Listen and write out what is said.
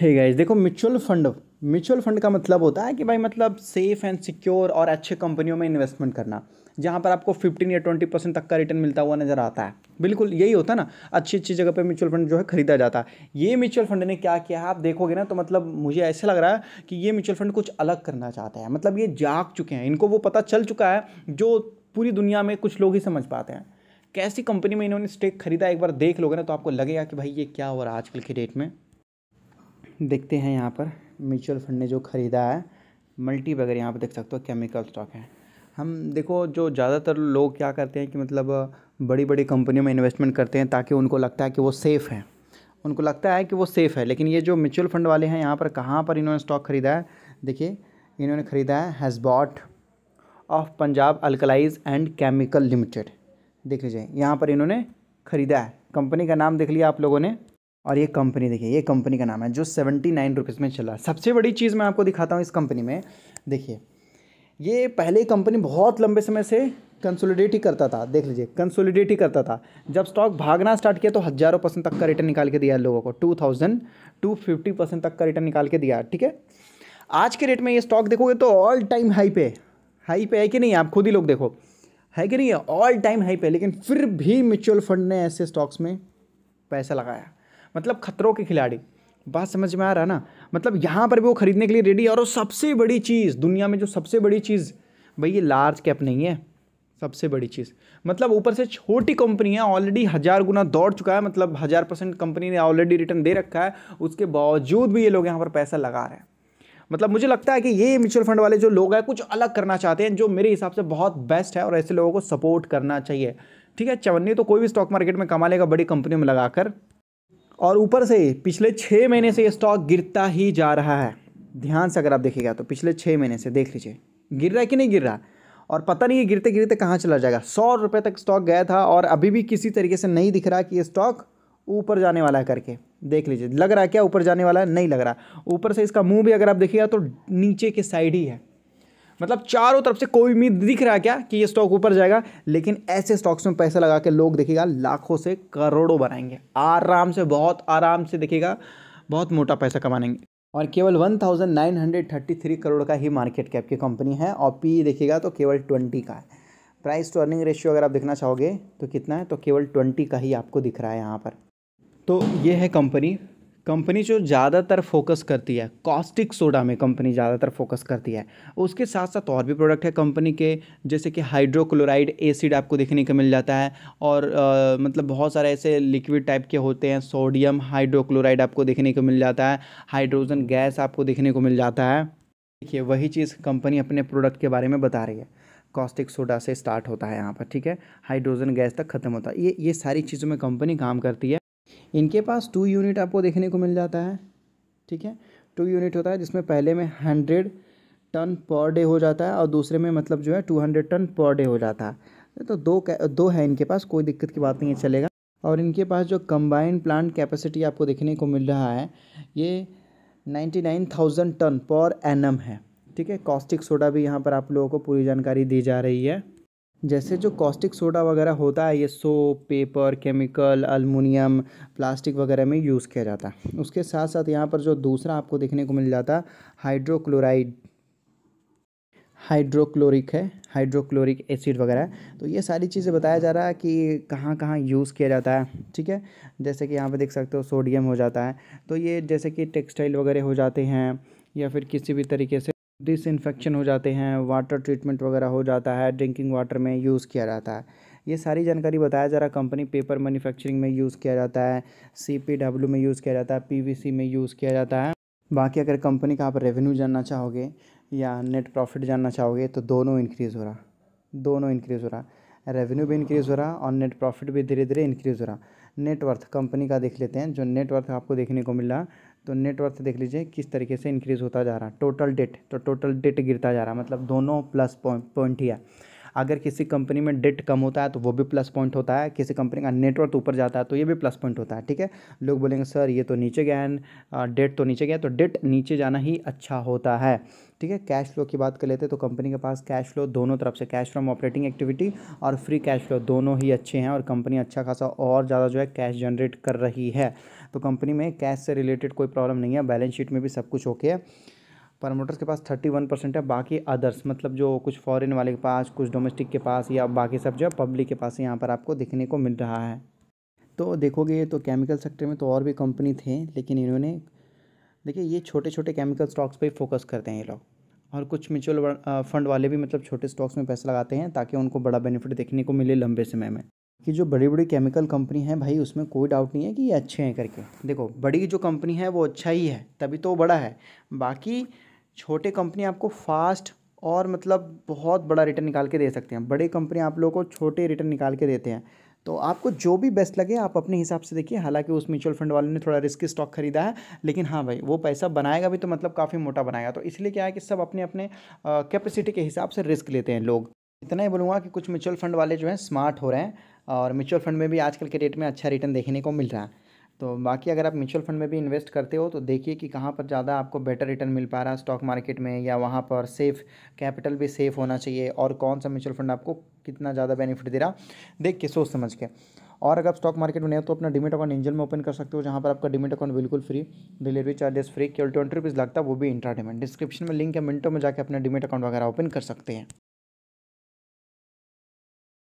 हे hey guys देखो mutual fund mutual fund का मतलब होता है कि भाई मतलब सेफ एंड सिक्योर और अच्छे कंपनियों में इन्वेस्टमेंट करना जहाँ पर आपको 15 या 20 परसेंट तक का रिटर्न मिलता हुआ नज़र आता है बिल्कुल यही होता है ना अच्छी अच्छी जगह पे म्यूचुअल फंड जो है खरीदा जाता है ये म्यूचुअल फंड ने क्या किया है आप देखोगे ना तो मतलब मुझे ऐसे लग रहा है कि ये म्यूचुअल फंड कुछ अलग करना चाहते हैं मतलब ये जाग चुके हैं इनको वो पता चल चुका है जो पूरी दुनिया में कुछ लोग ही समझ पाते हैं कैसी कंपनी में इन्होंने स्टेक खरीदा एक बार देख लोगे ना तो आपको लगेगा कि भाई ये क्या हो रहा है आजकल की डेट में देखते हैं यहाँ पर म्यूचुअल फंड ने जो ख़रीदा है मल्टी वगैरह यहाँ पर देख सकते हो केमिकल स्टॉक है हम देखो जो ज़्यादातर लोग क्या करते हैं कि मतलब बड़ी बड़ी कंपनियों में इन्वेस्टमेंट करते हैं ताकि उनको लगता है कि वो सेफ़ हैं उनको लगता है कि वो सेफ़ है लेकिन ये जो म्यूचुअल फंड वाले हैं यहाँ पर कहाँ पर इन्होंने स्टॉक ख़रीदा है देखिए इन्होंने ख़रीदा है has bought of Punjab alkalies and chemical limited देख लीजिए यहाँ पर इन्होंने ख़रीदा है कंपनी का नाम देख लिया आप लोगों ने और ये कंपनी देखिए ये कंपनी का नाम है जो सेवेंटी नाइन रुपीज़ में चला सबसे बड़ी चीज़ मैं आपको दिखाता हूँ इस कंपनी में देखिए ये पहले कंपनी बहुत लंबे समय से कंसोलिडेट ही करता था देख लीजिए कंसोलिडेट ही करता था जब स्टॉक भागना स्टार्ट किया तो हज़ारों परसेंट तक का रिटर्न निकाल के दिया लोगों को two thousand two fifty percent तक का रिटर्न निकाल के दिया ठीक है आज के रेट में ये स्टॉक देखोगे तो ऑल टाइम हाई पे हाई पे है कि नहीं आप खुद ही लोग देखो है कि नहीं ऑल टाइम हाई पे लेकिन फिर भी म्यूचुअल फंड ने ऐसे स्टॉक्स में पैसा लगाया मतलब खतरों के खिलाड़ी बात समझ में आ रहा है ना मतलब यहाँ पर भी वो खरीदने के लिए रेडी और वो सबसे बड़ी चीज़ दुनिया में जो सबसे बड़ी चीज़ भाई ये लार्ज कैप नहीं है सबसे बड़ी चीज़ मतलब ऊपर से छोटी है ऑलरेडी हज़ार गुना दौड़ चुका है मतलब हज़ार परसेंट कंपनी ने ऑलरेडी रिटर्न दे रखा है उसके बावजूद भी ये लोग यहाँ पर पैसा लगा रहे हैं मतलब मुझे लगता है कि ये म्यूचुअल फंड वाले जो लोग हैं कुछ अलग करना चाहते हैं जो मेरे हिसाब से बहुत बेस्ट है और ऐसे लोगों को सपोर्ट करना चाहिए ठीक है चवन्नी तो कोई भी स्टॉक मार्केट में कमा लेगा बड़ी कंपनी में लगाकर और ऊपर से पिछले छः महीने से ये स्टॉक गिरता ही जा रहा है ध्यान से अगर आप देखिएगा तो पिछले छः महीने से देख लीजिए गिर रहा है कि नहीं गिर रहा और पता नहीं ये गिरते गिरते कहाँ चला जाएगा सौ रुपये तक स्टॉक गया था और अभी भी किसी तरीके से नहीं दिख रहा कि ये स्टॉक ऊपर जाने वाला है करके देख लीजिए लग रहा है क्या ऊपर जाने वाला है नहीं लग रहा ऊपर से इसका मुंह भी अगर आप देखिएगा तो नीचे के साइड ही है मतलब चारों तरफ से कोई उम्मीद दिख रहा है क्या कि ये स्टॉक ऊपर जाएगा लेकिन ऐसे स्टॉक्स में पैसा लगा के लोग देखेगा लाखों से करोड़ों बनाएंगे आराम से बहुत आराम से देखेगा बहुत मोटा पैसा कमाएंगे और केवल 1933 करोड़ का ही मार्केट कैप की कंपनी है और पी देखेगा तो केवल 20 का है प्राइस टू अर्निंग रेशियो अगर आप देखना चाहोगे तो कितना है तो केवल 20 का ही आपको दिख रहा है यहाँ पर तो ये है कंपनी कंपनी जो ज़्यादातर फोकस करती है कॉस्टिक सोडा में कंपनी ज़्यादातर फोकस करती है उसके साथ साथ और भी प्रोडक्ट है कंपनी के जैसे कि हाइड्रोक्लोराइड एसिड आपको देखने को मिल जाता है और आ, मतलब बहुत सारे ऐसे लिक्विड टाइप के होते हैं सोडियम हाइड्रोक्लोराइड आपको देखने को मिल जाता है हाइड्रोजन गैस आपको देखने को मिल जाता है देखिए वही चीज़ कंपनी अपने प्रोडक्ट के बारे में बता रही है कॉस्टिक सोडा से स्टार्ट होता है यहाँ पर ठीक है हाइड्रोजन गैस तक ख़त्म होता है ये ये सारी चीज़ों में कंपनी काम करती है इनके पास टू यूनिट आपको देखने को मिल जाता है ठीक है टू यूनिट होता है जिसमें पहले में हंड्रेड टन पर डे हो जाता है और दूसरे में मतलब जो है two hundred ton per day हो जाता है तो दो दो है इनके पास कोई दिक्कत की बात नहीं है चलेगा और इनके पास जो कंबाइंड प्लांट कैपेसिटी आपको देखने को मिल रहा है ये ninety nine thousand ton per annum है ठीक है कॉस्टिक सोडा भी यहाँ पर आप लोगों को पूरी जानकारी दी जा रही है जैसे जो कॉस्टिक सोडा वगैरह होता है ये soap paper chemical aluminium plastic वगैरह में यूज़ किया जाता है उसके साथ साथ यहाँ पर जो दूसरा आपको देखने को मिल जाता है हाइड्रोक्लोराइड हाइड्रोक्लोरिक है हाइड्रोक्लोरिक एसिड वगैरह तो ये सारी चीज़ें बताया जा रहा है कि कहाँ कहाँ यूज़ किया जाता है ठीक है जैसे कि यहाँ पे देख सकते हो सोडियम हो जाता है तो ये जैसे कि टेक्सटाइल वगैरह हो जाते हैं या फिर किसी भी तरीके से डिसइनफेक्शन हो जाते हैं वाटर ट्रीटमेंट वगैरह हो जाता है ड्रिंकिंग वाटर में यूज़ किया जाता है ये सारी जानकारी बताया जा रहा कंपनी पेपर मैन्युफैक्चरिंग में यूज़ किया जाता है सी पी डब्ल्यू में यूज़ किया जाता है पी वी सी में यूज़ किया जाता है बाकी अगर कंपनी का आप रेवेन्यू जानना चाहोगे या नेट प्रॉफिट जानना चाहोगे तो दोनों इंक्रीज़ हो रहा दोनों इंक्रीज़ हो रहा रेवेन्यू भी इंक्रीज़ हो रहा और नेट प्रॉफिट भी धीरे धीरे इंक्रीज़ हो रहा नेटवर्थ कंपनी का देख लेते हैं जो नेटवर्थ आपको देखने को मिल रहा तो नेटवर्थ देख लीजिए किस तरीके से इंक्रीज़ होता जा रहा है टोटल डेट तो टोटल डेट गिरता जा रहा है मतलब दोनों प्लस पॉइंट पॉइंट ही है अगर किसी कंपनी में डेट कम होता है तो वो भी प्लस पॉइंट होता है किसी कंपनी का नेटवर्क तो ऊपर जाता है तो ये भी प्लस पॉइंट होता है ठीक है लोग बोलेंगे सर ये तो नीचे गया है डेट तो नीचे गया तो डेट नीचे जाना ही अच्छा होता है ठीक है कैश फ्लो की बात कर लेते हैं तो कंपनी के पास कैश फ्लो दोनों तरफ से कैश फ्रॉम ऑपरेटिंग एक्टिविटी और फ्री कैश फ्लो दोनों ही अच्छे हैं और कंपनी अच्छा खासा और ज़्यादा जो है कैश जनरेट कर रही है तो कंपनी में कैश से रिलेटेड कोई प्रॉब्लम नहीं है बैलेंस शीट में भी सब कुछ ओके है प्रमोटर्स के पास थर्टी वन परसेंट है बाकी अदर्स मतलब जो कुछ फॉरेन वाले के पास कुछ डोमेस्टिक के पास या बाकी सब जो है पब्लिक के पास यहाँ पर आपको देखने को मिल रहा है तो देखोगे तो केमिकल सेक्टर में तो और भी कंपनी थे लेकिन इन्होंने देखिए ये छोटे छोटे केमिकल स्टॉक्स पर फोकस करते हैं ये लोग और कुछ म्यूचुअल फंड वाले भी मतलब छोटे स्टॉक्स में पैसा लगाते हैं ताकि उनको बड़ा बेनिफिट देखने को मिले लंबे समय में कि जो बड़ी बड़ी केमिकल कंपनी है भाई उसमें कोई डाउट नहीं है कि ये अच्छे हैं करके देखो बड़ी जो कंपनी है वो अच्छा ही है तभी तो बड़ा है बाकी छोटे कंपनी आपको फास्ट और मतलब बहुत बड़ा रिटर्न निकाल के दे सकते हैं बड़े कंपनी आप लोगों को छोटे रिटर्न निकाल के देते हैं तो आपको जो भी बेस्ट लगे आप अपने हिसाब से देखिए हालांकि उस म्यूचुअल फंड वाले ने थोड़ा रिस्की स्टॉक खरीदा है लेकिन हाँ भाई वो पैसा बनाएगा भी तो मतलब काफ़ी मोटा बनाएगा तो इसलिए क्या है कि सब अपने अपने कैपेसिटी के हिसाब से रिस्क लेते हैं लोग इतना ही बोलूँगा कि कुछ म्यूचुअल फंड वाले जो हैं स्मार्ट हो रहे हैं और म्यूचुअल फंड में भी आजकल के डेट में अच्छा रिटर्न देखने को मिल रहा है तो बाकी अगर आप म्यूचुअल फंड में भी इन्वेस्ट करते हो तो देखिए कि कहाँ पर ज़्यादा आपको बेटर रिटर्न मिल पा रहा है स्टॉक मार्केट में या वहाँ पर सेफ़ कैपिटल भी सेफ़ होना चाहिए और कौन सा म्यूचुअल फंड आपको कितना ज़्यादा बेनिफिट दे रहा देख के सोच समझ के और अगर आप स्टॉक मार्केट में नहीं हो तो अपना डिमिट अकाउंट इंजन में ओपन कर सकते हो जहाँ पर आपका डिमिट अकाउंट बिल्कुल फ्री डिलीवरी चार्जेस फ्री केवल ट्वेंटी रुपीज़ लगता है वो भी इंट्रा डिमेंट डिस्क्रिप्शन में लिंक है मिनटों में जाकर अपना डिमिट अकाउंट वगैरह ओपन कर सकते हैं